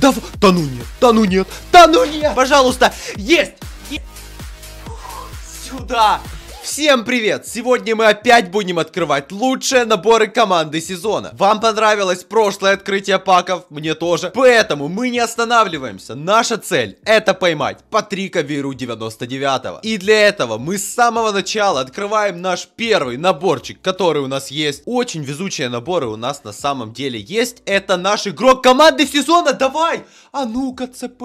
Да, да ну нет, да ну нет, да ну нет! Пожалуйста, есть! есть. Сюда! Всем привет! Сегодня мы опять будем открывать лучшие наборы команды сезона. Вам понравилось прошлое открытие паков? Мне тоже. Поэтому мы не останавливаемся. Наша цель это поймать Патрика Веру 99 И для этого мы с самого начала открываем наш первый наборчик, который у нас есть. Очень везучие наборы у нас на самом деле есть. Это наш игрок команды сезона. Давай! А ну-ка, ЦП!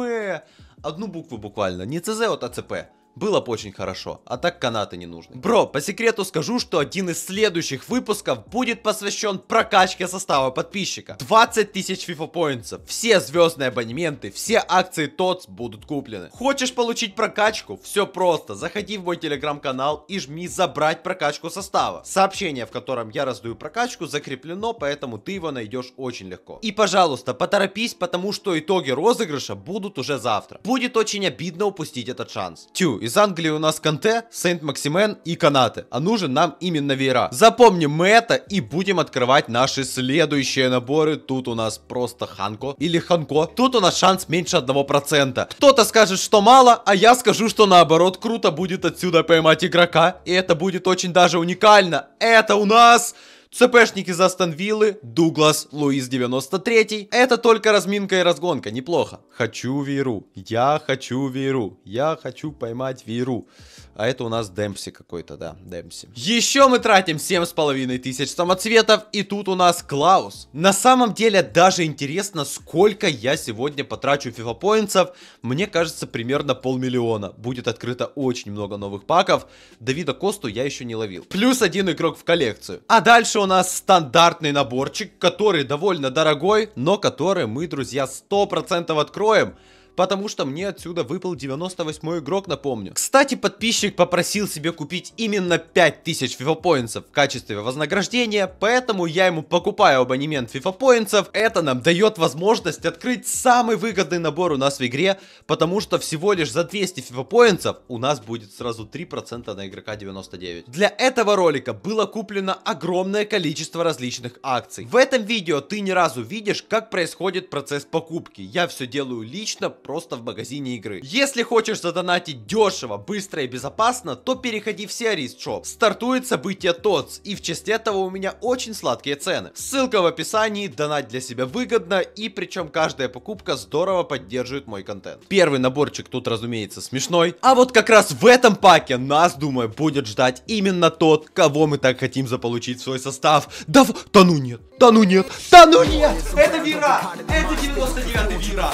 Одну букву буквально. Не ЦЗ, а вот АЦП. Было бы очень хорошо, а так канаты не нужны. Бро, по секрету скажу, что один из следующих выпусков будет посвящен прокачке состава подписчика. 20 тысяч FIFA Points, все звездные абонементы, все акции TOTS будут куплены. Хочешь получить прокачку? Все просто, заходи в мой телеграм-канал и жми забрать прокачку состава. Сообщение, в котором я раздаю прокачку, закреплено, поэтому ты его найдешь очень легко. И пожалуйста, поторопись, потому что итоги розыгрыша будут уже завтра. Будет очень обидно упустить этот шанс. Тю, из Англии у нас Канте, Сент-Максимен и Канаты. А нужен нам именно Вера. Запомним мы это и будем открывать наши следующие наборы. Тут у нас просто Ханко или Ханко. Тут у нас шанс меньше 1%. Кто-то скажет, что мало, а я скажу, что наоборот круто будет отсюда поймать игрока. И это будет очень даже уникально. Это у нас... ЦПшник из Астон Виллы, Дуглас, Луис 93. Это только разминка и разгонка, неплохо. Хочу Вейру, я хочу Вейру, я хочу поймать Вейру. А это у нас Демпси какой-то, да, Демпси. Еще мы тратим 7,5 тысяч самоцветов, и тут у нас Клаус. На самом деле даже интересно, сколько я сегодня потрачу фифопоинтсов. Мне кажется, примерно полмиллиона. Будет открыто очень много новых паков. Давида Косту я еще не ловил. Плюс один игрок в коллекцию. А дальше у нас стандартный наборчик, который довольно дорогой, но который мы, друзья, 100% откроем потому что мне отсюда выпал 98 игрок, напомню. Кстати, подписчик попросил себе купить именно 5000 FIFA Points в качестве вознаграждения, поэтому я ему покупаю абонемент FIFA Points. Это нам дает возможность открыть самый выгодный набор у нас в игре, потому что всего лишь за 200 FIFA Points у нас будет сразу 3% на игрока 99. Для этого ролика было куплено огромное количество различных акций. В этом видео ты ни разу видишь, как происходит процесс покупки. Я все делаю лично, просто в магазине игры. Если хочешь задонатить дешево, быстро и безопасно, то переходи в Series Shop. Стартует событие ТОЦ, и в числе этого у меня очень сладкие цены. Ссылка в описании, донать для себя выгодно, и причем каждая покупка здорово поддерживает мой контент. Первый наборчик тут, разумеется, смешной. А вот как раз в этом паке нас, думаю, будет ждать именно тот, кого мы так хотим заполучить в свой состав. Да, в... да ну нет, да ну нет, да ну нет! Это Вира! Это 99 Вира!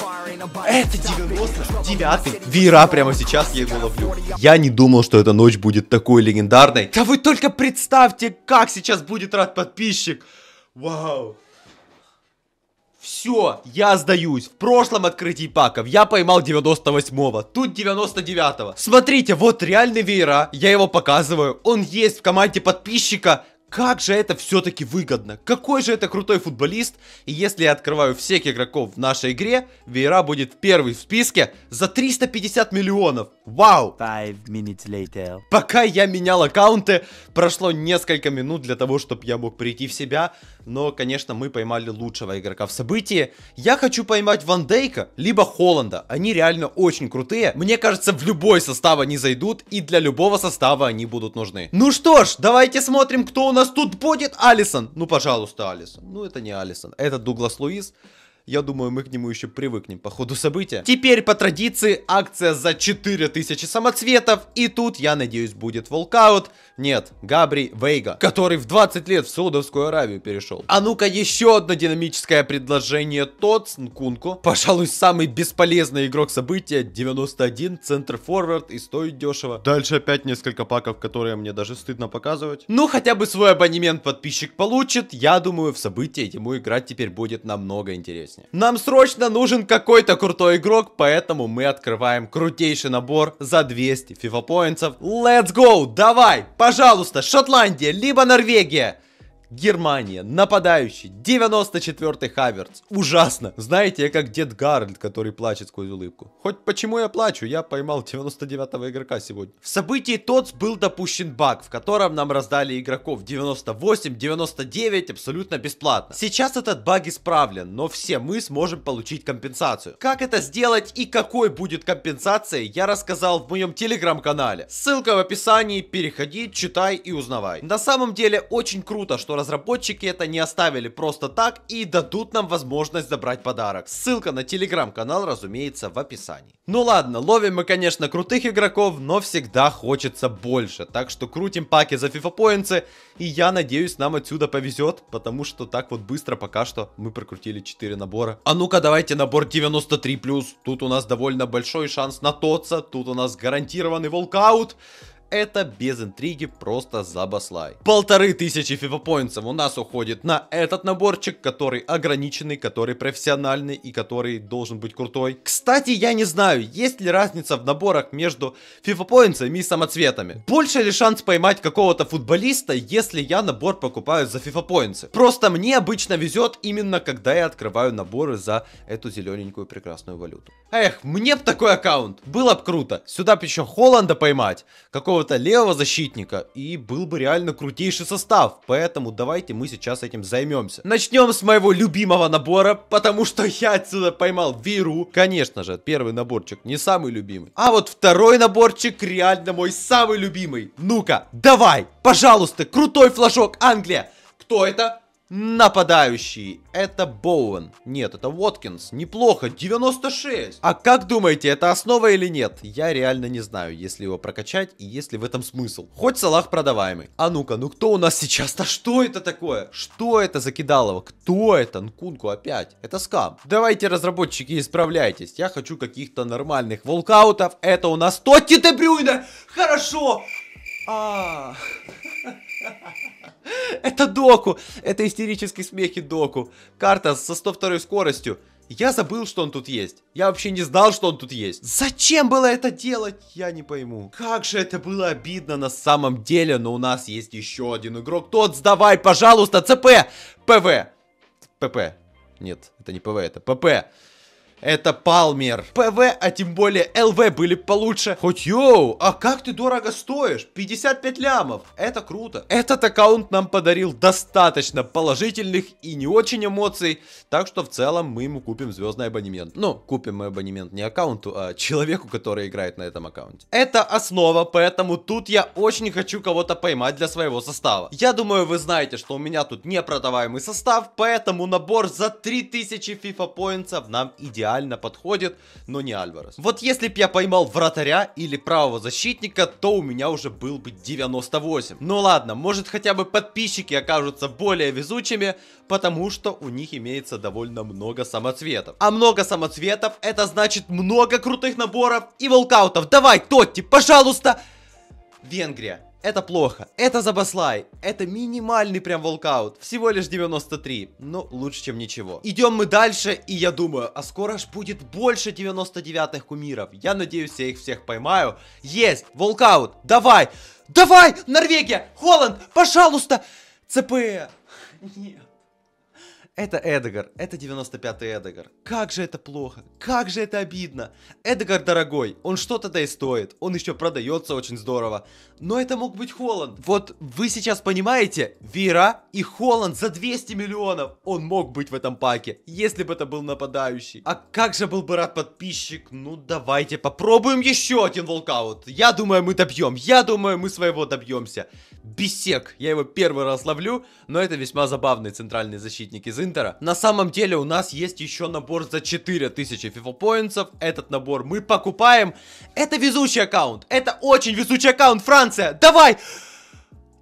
Это 99 вира прямо сейчас я его ловлю. Я не думал, что эта ночь будет такой легендарной. Да вы только представьте, как сейчас будет рад подписчик. Вау. Все, я сдаюсь. В прошлом открытии паков я поймал 98-го, тут 99-го. Смотрите, вот реальный веера, я его показываю. Он есть в команде подписчика, как же это все-таки выгодно. Какой же это крутой футболист. И если я открываю всех игроков в нашей игре, Вейра будет первый в списке за 350 миллионов. Вау! Five minutes later. Пока я менял аккаунты, прошло несколько минут для того, чтобы я мог прийти в себя. Но, конечно, мы поймали лучшего игрока в событии. Я хочу поймать Ван Дейка, либо Холланда. Они реально очень крутые. Мне кажется, в любой состав они зайдут. И для любого состава они будут нужны. Ну что ж, давайте смотрим, кто у нас нас тут будет Алисон? Ну, пожалуйста, Алисон. Ну, это не Алисон, это Дуглас Луис. Я думаю, мы к нему еще привыкнем по ходу события. Теперь по традиции акция за 4000 самоцветов. И тут, я надеюсь, будет волкаут. Нет, Габри Вейга, который в 20 лет в Саудовскую Аравию перешел. А ну-ка, еще одно динамическое предложение. Тот Нкунку, пожалуй, самый бесполезный игрок события. 91, центр форвард и стоит дешево. Дальше опять несколько паков, которые мне даже стыдно показывать. Ну, хотя бы свой абонемент подписчик получит. Я думаю, в событии ему играть теперь будет намного интереснее песни. Нам срочно нужен какой-то крутой игрок, поэтому мы открываем крутейший набор за 200 фифа поинтов. Let's go, давай, пожалуйста, Шотландия, либо Норвегия. Германия, нападающий, 94 Хаверц. Ужасно. Знаете, я как дед Гарольд, который плачет сквозь улыбку. Хоть почему я плачу, я поймал 99 игрока сегодня. В событии ТОЦ был допущен баг, в котором нам раздали игроков 98, 99 абсолютно бесплатно. Сейчас этот баг исправлен, но все мы сможем получить компенсацию. Как это сделать и какой будет компенсация, я рассказал в моем телеграм-канале. Ссылка в описании, переходи, читай и узнавай. На самом деле очень круто, что разработчики это не оставили просто так и дадут нам возможность забрать подарок. Ссылка на телеграм-канал, разумеется, в описании. Ну ладно, ловим мы, конечно, крутых игроков, но всегда хочется больше. Так что крутим паки за фифопоинцы, и я надеюсь, нам отсюда повезет, потому что так вот быстро пока что мы прокрутили 4 набора. А ну-ка, давайте набор 93+. Тут у нас довольно большой шанс на тотца, тут у нас гарантированный волкаут это без интриги, просто забаслай. Полторы тысячи фифа фифопоинтсов у нас уходит на этот наборчик, который ограниченный, который профессиональный и который должен быть крутой. Кстати, я не знаю, есть ли разница в наборах между фифа фифопоинтсами и самоцветами. Больше ли шанс поймать какого-то футболиста, если я набор покупаю за фифа фифопоинтсы? Просто мне обычно везет именно когда я открываю наборы за эту зелененькую прекрасную валюту. Эх, мне б такой аккаунт, было бы круто. Сюда бы еще Холланда поймать, какого какого-то левого защитника, и был бы реально крутейший состав. Поэтому давайте мы сейчас этим займемся. Начнем с моего любимого набора, потому что я отсюда поймал Виру. Конечно же, первый наборчик не самый любимый. А вот второй наборчик реально мой самый любимый. Ну-ка, давай, пожалуйста, крутой флажок, Англия. Кто это? Нападающий. Это Боуэн. Нет, это Уоткинс. Неплохо. 96. А как думаете, это основа или нет? Я реально не знаю, если его прокачать и если в этом смысл. Хоть Салах продаваемый. А ну-ка, ну кто у нас сейчас? Да что это такое? Что это за кидалово? Кто это? Нкунку опять. Это скам. Давайте, разработчики, исправляйтесь. Я хочу каких-то нормальных волкаутов. Это у нас Тотти Дебрюйна. Хорошо. А. -а, -а. Это Доку! Это истерический смех и Доку. Карта со 102 скоростью. Я забыл, что он тут есть. Я вообще не знал, что он тут есть. Зачем было это делать, я не пойму. Как же это было обидно на самом деле, но у нас есть еще один игрок. Тот, сдавай, пожалуйста, ЦП! ПВ. ПП. Нет, это не ПВ, это ПП это Палмер. ПВ, а тем более ЛВ были получше. Хоть йоу, а как ты дорого стоишь? 55 лямов. Это круто. Этот аккаунт нам подарил достаточно положительных и не очень эмоций. Так что в целом мы ему купим звездный абонемент. Ну, купим мы абонемент не аккаунту, а человеку, который играет на этом аккаунте. Это основа, поэтому тут я очень хочу кого-то поймать для своего состава. Я думаю, вы знаете, что у меня тут непродаваемый состав, поэтому набор за 3000 FIFA поинтов нам идеально идеально подходит, но не Альварес. Вот если бы я поймал вратаря или правого защитника, то у меня уже был бы 98. Ну ладно, может хотя бы подписчики окажутся более везучими, потому что у них имеется довольно много самоцветов. А много самоцветов, это значит много крутых наборов и волкаутов. Давай, Тотти, пожалуйста! Венгрия. Это плохо, это забаслай, это минимальный прям волкаут, всего лишь 93, но ну, лучше, чем ничего. Идем мы дальше, и я думаю, а скоро ж будет больше 99-х кумиров, я надеюсь, я их всех поймаю. Есть, волкаут, давай, давай, Норвегия, Холланд, пожалуйста, ЦП. Нет. Это Эдгар, это 95-й Эдгар. Как же это плохо, как же это обидно. Эдгар дорогой, он что-то да и стоит, он еще продается очень здорово. Но это мог быть Холланд. Вот вы сейчас понимаете, Вера и Холланд за 200 миллионов он мог быть в этом паке, если бы это был нападающий. А как же был бы рад подписчик, ну давайте попробуем еще один волкаут. Я думаю, мы добьем, я думаю, мы своего добьемся. Бесек, я его первый раз ловлю, но это весьма забавный центральный защитник из Индии. Интера. На самом деле у нас есть еще набор за 4000 FIFA поинтсов. Этот набор мы покупаем. Это везучий аккаунт. Это очень везучий аккаунт, Франция. Давай!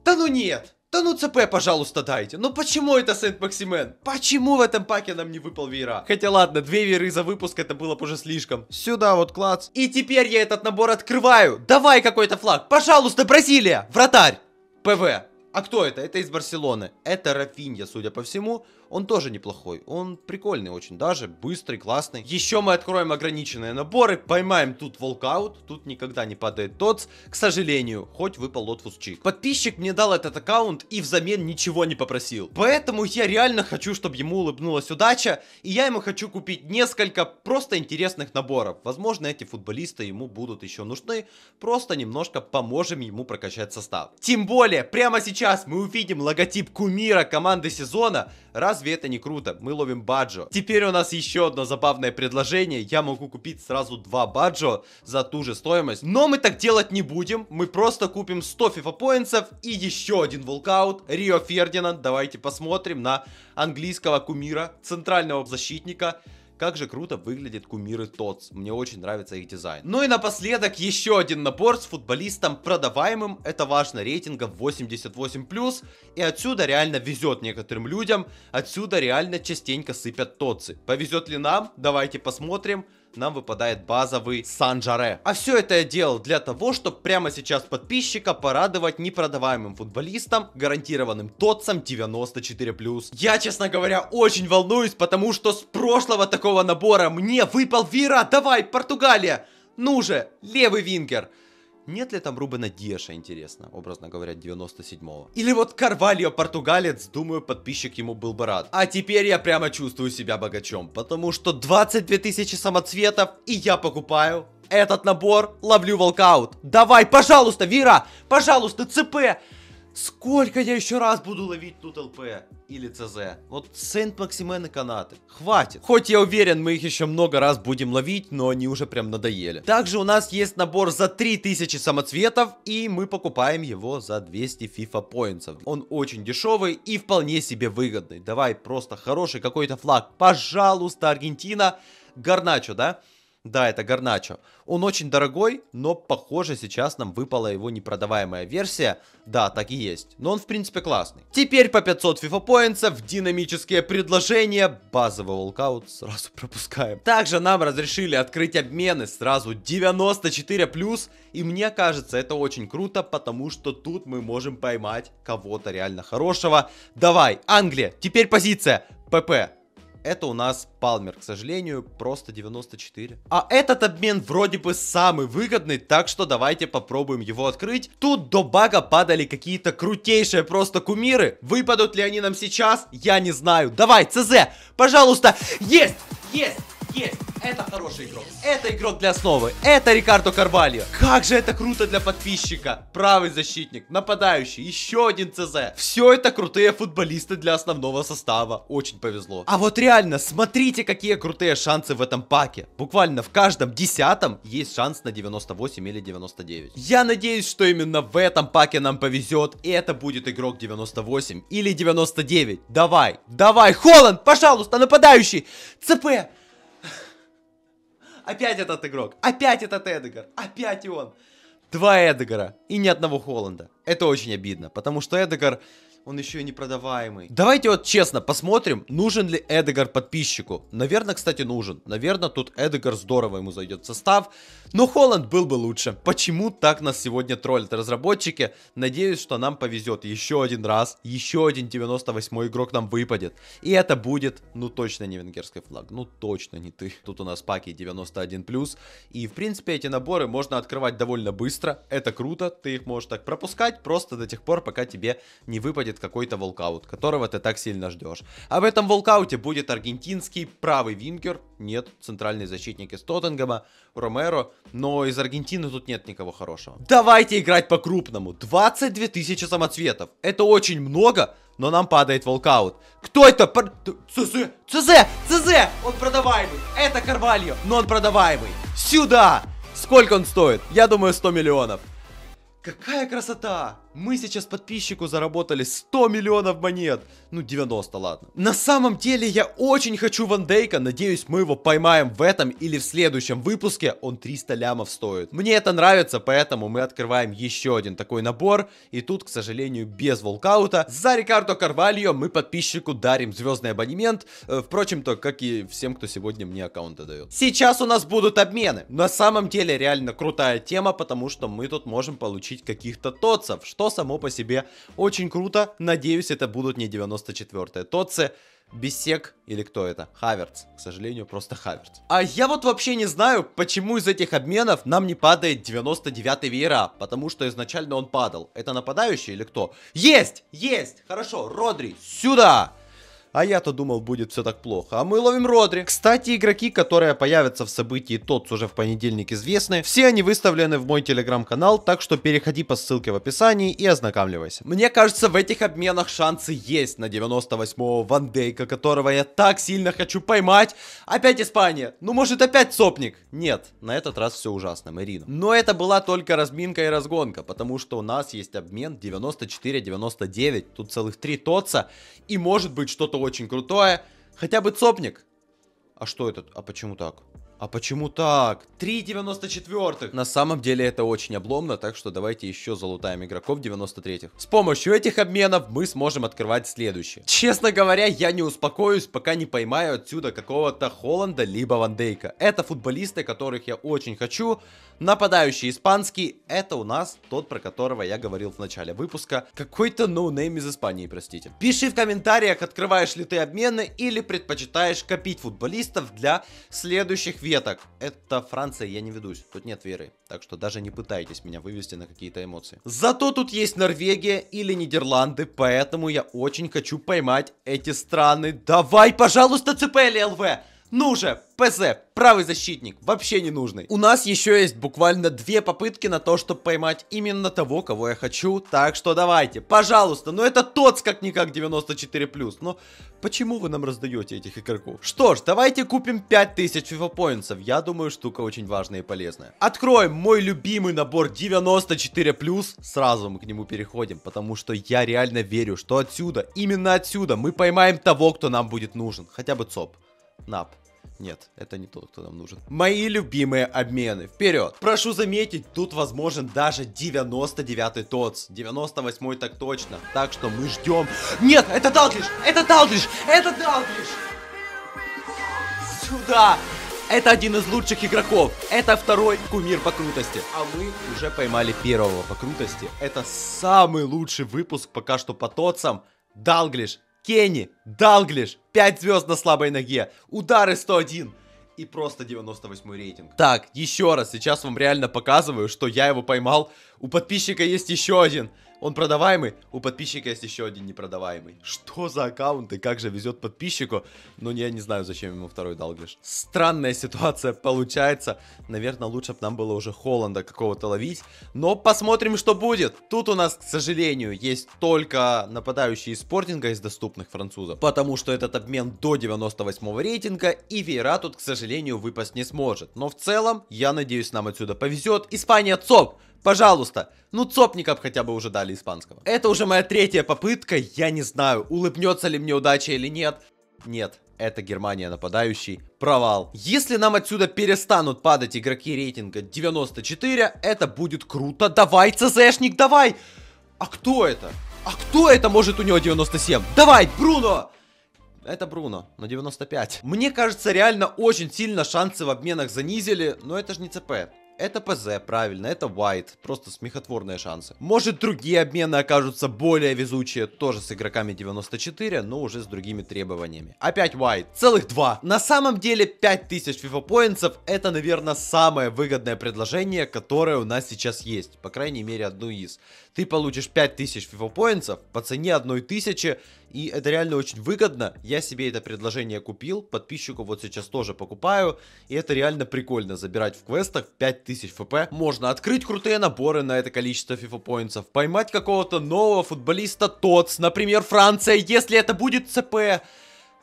Да ну нет. Да ну ЦП, пожалуйста, дайте. Ну почему это Сент-Максимен? Почему в этом паке нам не выпал веера? Хотя ладно, две вееры за выпуск, это было бы уже слишком. Сюда вот клац. И теперь я этот набор открываю. Давай какой-то флаг. Пожалуйста, Бразилия. Вратарь. ПВ. А кто это? Это из Барселоны. Это Рафинья, судя по всему. Он тоже неплохой. Он прикольный очень даже, быстрый, классный. Еще мы откроем ограниченные наборы, поймаем тут волкаут, тут никогда не падает дотс. К сожалению, хоть выпал лотфус чик. Подписчик мне дал этот аккаунт и взамен ничего не попросил. Поэтому я реально хочу, чтобы ему улыбнулась удача, и я ему хочу купить несколько просто интересных наборов. Возможно, эти футболисты ему будут еще нужны, просто немножко поможем ему прокачать состав. Тем более, прямо сейчас мы увидим логотип кумира команды сезона, Разве это не круто? Мы ловим баджо. Теперь у нас еще одно забавное предложение. Я могу купить сразу два баджо за ту же стоимость. Но мы так делать не будем. Мы просто купим 100 фифа поинтсов и еще один волкаут. Рио Фердинанд. Давайте посмотрим на английского кумира, центрального защитника. Как же круто выглядят кумиры ТОЦ. Мне очень нравится их дизайн. Ну и напоследок еще один набор с футболистом продаваемым. Это важно рейтинга 88+. И отсюда реально везет некоторым людям. Отсюда реально частенько сыпят ТОЦы. Повезет ли нам? Давайте посмотрим нам выпадает базовый Санжаре. А все это я делал для того, чтобы прямо сейчас подписчика порадовать непродаваемым футболистом, гарантированным тотсом 94+. Я, честно говоря, очень волнуюсь, потому что с прошлого такого набора мне выпал Вира, давай, Португалия! Ну же, левый вингер! Нет ли там Рубена Деша, интересно, образно говоря, 97-го? Или вот Карвальо, португалец, думаю, подписчик ему был бы рад. А теперь я прямо чувствую себя богачом, потому что 22 тысячи самоцветов, и я покупаю этот набор, ловлю волкаут. Давай, пожалуйста, Вира, пожалуйста, ЦП. Сколько я еще раз буду ловить тут ЛП или ЦЗ? Вот Сент-Максимен канаты. Хватит. Хоть я уверен, мы их еще много раз будем ловить, но они уже прям надоели. Также у нас есть набор за 3000 самоцветов, и мы покупаем его за 200 FIFA поинтсов. Он очень дешевый и вполне себе выгодный. Давай просто хороший какой-то флаг. Пожалуйста, Аргентина. Гарначо, да? Да, это Горначо. Он очень дорогой, но похоже сейчас нам выпала его непродаваемая версия. Да, так и есть. Но он в принципе классный. Теперь по 500 FIFA в динамические предложения, базовый волкаут сразу пропускаем. Также нам разрешили открыть обмены сразу 94+, и мне кажется это очень круто, потому что тут мы можем поймать кого-то реально хорошего. Давай, Англия, теперь позиция, ПП. Это у нас Палмер, к сожалению, просто 94. А этот обмен вроде бы самый выгодный, так что давайте попробуем его открыть. Тут до бага падали какие-то крутейшие просто кумиры. Выпадут ли они нам сейчас? Я не знаю. Давай, ЦЗ, пожалуйста. Есть, есть. Есть! Это хороший игрок. Это игрок для основы. Это Рикардо Карвальо. Как же это круто для подписчика. Правый защитник, нападающий, еще один ЦЗ. Все это крутые футболисты для основного состава. Очень повезло. А вот реально, смотрите, какие крутые шансы в этом паке. Буквально в каждом десятом есть шанс на 98 или 99. Я надеюсь, что именно в этом паке нам повезет. И это будет игрок 98 или 99. Давай, давай, Холланд, пожалуйста, нападающий. ЦП. Опять этот игрок. Опять этот Эдгар. Опять он. Два Эдгара и ни одного Холланда. Это очень обидно, потому что Эдгар он еще и непродаваемый. Давайте вот честно посмотрим, нужен ли Эдегар подписчику. Наверное, кстати, нужен. Наверное, тут Эдегар здорово ему зайдет в состав. Но Холланд был бы лучше. Почему так нас сегодня троллят разработчики? Надеюсь, что нам повезет еще один раз. Еще один 98 игрок нам выпадет. И это будет, ну точно не венгерский флаг. Ну точно не ты. Тут у нас паки 91+. И в принципе эти наборы можно открывать довольно быстро. Это круто. Ты их можешь так пропускать просто до тех пор, пока тебе не выпадет выйдет какой-то волкаут, которого ты так сильно ждешь. А в этом волкауте будет аргентинский правый вингер, нет, центральный защитник из Тоттенгема, Ромеро, но из Аргентины тут нет никого хорошего. Давайте играть по-крупному, 22 тысячи самоцветов, это очень много, но нам падает волкаут. Кто это? ЦЗ! ЦЗ! ЦЗ! Он продаваемый! Это Карвальо, но он продаваемый! Сюда! Сколько он стоит? Я думаю, 100 миллионов. Какая красота! Мы сейчас подписчику заработали 100 миллионов монет. Ну, 90, ладно. На самом деле, я очень хочу Ван Дейка. Надеюсь, мы его поймаем в этом или в следующем выпуске. Он 300 лямов стоит. Мне это нравится, поэтому мы открываем еще один такой набор. И тут, к сожалению, без волкаута. За Рикардо Карвальо мы подписчику дарим звездный абонемент. Э, Впрочем-то, как и всем, кто сегодня мне аккаунты дает. Сейчас у нас будут обмены. На самом деле, реально крутая тема, потому что мы тут можем получить каких-то тотцев, что само по себе очень круто. Надеюсь, это будут не 94-е. Тотце, Бесек или кто это? Хаверц. К сожалению, просто Хаверц. А я вот вообще не знаю, почему из этих обменов нам не падает 99-й веера, потому что изначально он падал. Это нападающий или кто? Есть! Есть! Хорошо, Родри, сюда! А я-то думал, будет все так плохо. А мы ловим Родри. Кстати, игроки, которые появятся в событии ТОТС уже в понедельник известны, все они выставлены в мой телеграм-канал, так что переходи по ссылке в описании и ознакомливайся. Мне кажется, в этих обменах шансы есть на 98-го Ван которого я так сильно хочу поймать. Опять Испания. Ну, может, опять сопник? Нет, на этот раз все ужасно, Марина. Но это была только разминка и разгонка, потому что у нас есть обмен 94-99, тут целых три ТОТСа, и может быть что-то очень крутое. Хотя бы цопник. А что этот? А почему так? А почему так? 3,94. На самом деле это очень обломно, так что давайте еще залутаем игроков 93-х. С помощью этих обменов мы сможем открывать следующее. Честно говоря, я не успокоюсь, пока не поймаю отсюда какого-то Холланда либо Вандейка. Это футболисты, которых я очень хочу, Нападающий испанский, это у нас тот, про которого я говорил в начале выпуска. Какой-то ноунейм из Испании, простите. Пиши в комментариях, открываешь ли ты обмены или предпочитаешь копить футболистов для следующих веток. Это Франция, я не ведусь, тут нет веры. Так что даже не пытайтесь меня вывести на какие-то эмоции. Зато тут есть Норвегия или Нидерланды, поэтому я очень хочу поймать эти страны. Давай, пожалуйста, ЦП ЛВ! Ну же, ПЗ, правый защитник, вообще не нужный. У нас еще есть буквально две попытки на то, чтобы поймать именно того, кого я хочу. Так что давайте, пожалуйста, ну это тот как никак 94+. Но ну, почему вы нам раздаете этих игроков? Что ж, давайте купим 5000 FIFA поинтсов. Я думаю, штука очень важная и полезная. Откроем мой любимый набор 94+. Сразу мы к нему переходим, потому что я реально верю, что отсюда, именно отсюда мы поймаем того, кто нам будет нужен. Хотя бы ЦОП. Нап. Нет, это не тот, кто нам нужен. Мои любимые обмены. Вперед! Прошу заметить, тут возможен даже 99-й ТОЦ. 98-й так точно. Так что мы ждем. Нет, это Талтлиш! Это Талтлиш! Это Талтлиш! Сюда! Это один из лучших игроков. Это второй кумир по крутости. А мы уже поймали первого по крутости. Это самый лучший выпуск пока что по ТОЦам. Далглиш Кенни, Далглиш, 5 звезд на слабой ноге, удары 101 и просто 98 рейтинг. Так, еще раз, сейчас вам реально показываю, что я его поймал. У подписчика есть еще один. Он продаваемый, у подписчика есть еще один непродаваемый. Что за аккаунт и как же везет подписчику? Ну, я не знаю, зачем ему второй Далглиш. Странная ситуация получается. Наверное, лучше бы нам было уже Холланда какого-то ловить. Но посмотрим, что будет. Тут у нас, к сожалению, есть только нападающие спортинга из доступных французов. Потому что этот обмен до 98 рейтинга, и Вейра тут, к сожалению, выпасть не сможет. Но в целом, я надеюсь, нам отсюда повезет. Испания, цоп! Пожалуйста, ну цопников хотя бы уже дали испанского. Это уже моя третья попытка, я не знаю, улыбнется ли мне удача или нет. Нет, это Германия нападающий. Провал. Если нам отсюда перестанут падать игроки рейтинга 94, это будет круто. Давай, ЦЗшник, давай! А кто это? А кто это может у него 97? Давай, Бруно! Это Бруно на 95. Мне кажется, реально очень сильно шансы в обменах занизили, но это же не ЦП. Это ПЗ, правильно, это Уайт Просто смехотворные шансы. Может, другие обмены окажутся более везучие, тоже с игроками 94, но уже с другими требованиями. Опять Уайт, целых два. На самом деле, 5000 FIFA поинтсов это, наверное, самое выгодное предложение, которое у нас сейчас есть. По крайней мере, одну из. Ты получишь 5000 FIFA поинтсов по цене 1000, и это реально очень выгодно. Я себе это предложение купил, подписчику вот сейчас тоже покупаю, и это реально прикольно, забирать в квестах 5000 тысяч ФП, можно открыть крутые наборы на это количество фифа поинтов, поймать какого-то нового футболиста ТОЦ, например, Франция, если это будет ЦП.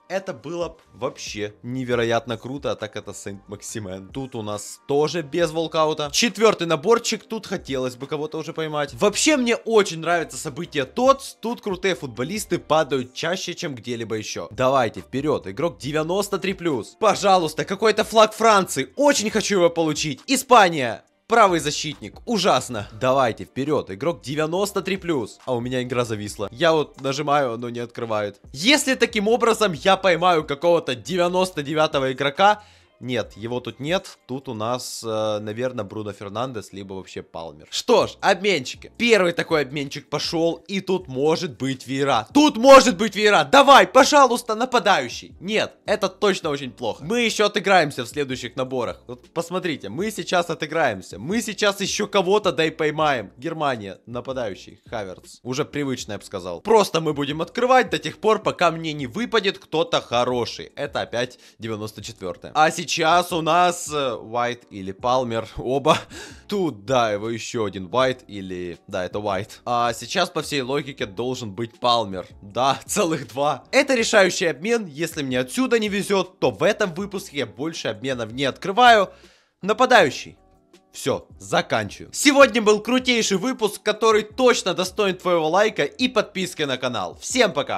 Это было вообще невероятно круто, а так это Сент-Максимен. Тут у нас тоже без волкаута. Четвертый наборчик, тут хотелось бы кого-то уже поймать. Вообще мне очень нравится событие тот, тут крутые футболисты падают чаще, чем где-либо еще. Давайте, вперед, игрок 93+. Пожалуйста, какой-то флаг Франции, очень хочу его получить. Испания! Правый защитник. Ужасно. Давайте, вперед. Игрок 93+. А у меня игра зависла. Я вот нажимаю, но не открывает. Если таким образом я поймаю какого-то 99 игрока, нет, его тут нет. Тут у нас, э, наверное, Бруно Фернандес, либо вообще Палмер. Что ж, обменчики. Первый такой обменчик пошел, и тут может быть Вера. Тут может быть Вера. Давай, пожалуйста, нападающий. Нет, это точно очень плохо. Мы еще отыграемся в следующих наборах. Вот посмотрите, мы сейчас отыграемся. Мы сейчас еще кого-то дай поймаем. Германия, нападающий, Хаверц. Уже привычно, я бы сказал. Просто мы будем открывать до тех пор, пока мне не выпадет кто-то хороший. Это опять 94 -е. А сейчас сейчас у нас э, White или Палмер, оба. Тут, да, его еще один White или... Да, это White. А сейчас, по всей логике, должен быть Палмер. Да, целых два. Это решающий обмен. Если мне отсюда не везет, то в этом выпуске я больше обменов не открываю. Нападающий. Все, заканчиваю. Сегодня был крутейший выпуск, который точно достоин твоего лайка и подписки на канал. Всем пока!